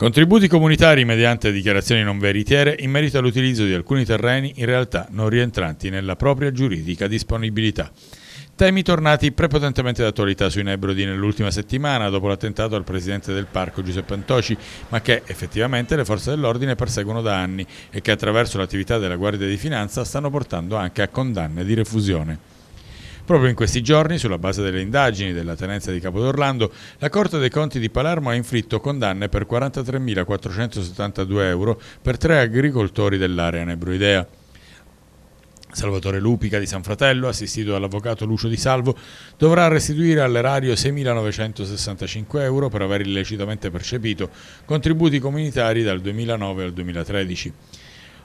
Contributi comunitari mediante dichiarazioni non veritiere in merito all'utilizzo di alcuni terreni in realtà non rientranti nella propria giuridica disponibilità. Temi tornati prepotentemente d'attualità sui Nebrodi nell'ultima settimana dopo l'attentato al presidente del parco Giuseppe Antoci, ma che effettivamente le forze dell'ordine perseguono da anni e che attraverso l'attività della Guardia di Finanza stanno portando anche a condanne di refusione. Proprio in questi giorni, sulla base delle indagini della tenenza di Capodorlando, la Corte dei Conti di Palermo ha inflitto condanne per 43.472 euro per tre agricoltori dell'area nebroidea. Salvatore Lupica di San Fratello, assistito dall'avvocato Lucio Di Salvo, dovrà restituire all'erario 6.965 euro per aver illecitamente percepito contributi comunitari dal 2009 al 2013.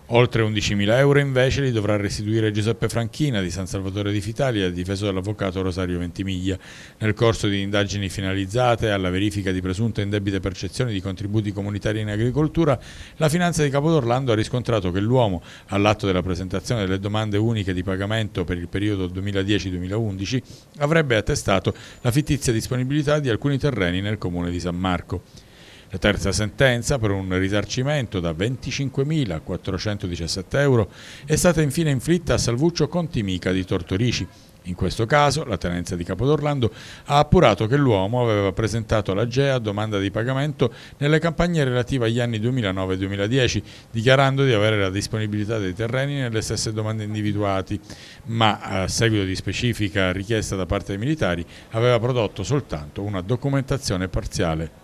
Oltre 11.000 euro invece li dovrà restituire Giuseppe Franchina di San Salvatore di Fitalia, difeso dall'avvocato Rosario Ventimiglia. Nel corso di indagini finalizzate alla verifica di presunte indebite percezioni di contributi comunitari in agricoltura, la finanza di Capodorlando ha riscontrato che l'uomo, all'atto della presentazione delle domande uniche di pagamento per il periodo 2010-2011, avrebbe attestato la fittizia disponibilità di alcuni terreni nel comune di San Marco. La terza sentenza per un risarcimento da 25.417 euro è stata infine inflitta a Salvuccio Contimica di Tortorici. In questo caso la tenenza di Capodorlando ha appurato che l'uomo aveva presentato alla GEA domanda di pagamento nelle campagne relative agli anni 2009-2010, dichiarando di avere la disponibilità dei terreni nelle stesse domande individuate, ma a seguito di specifica richiesta da parte dei militari aveva prodotto soltanto una documentazione parziale.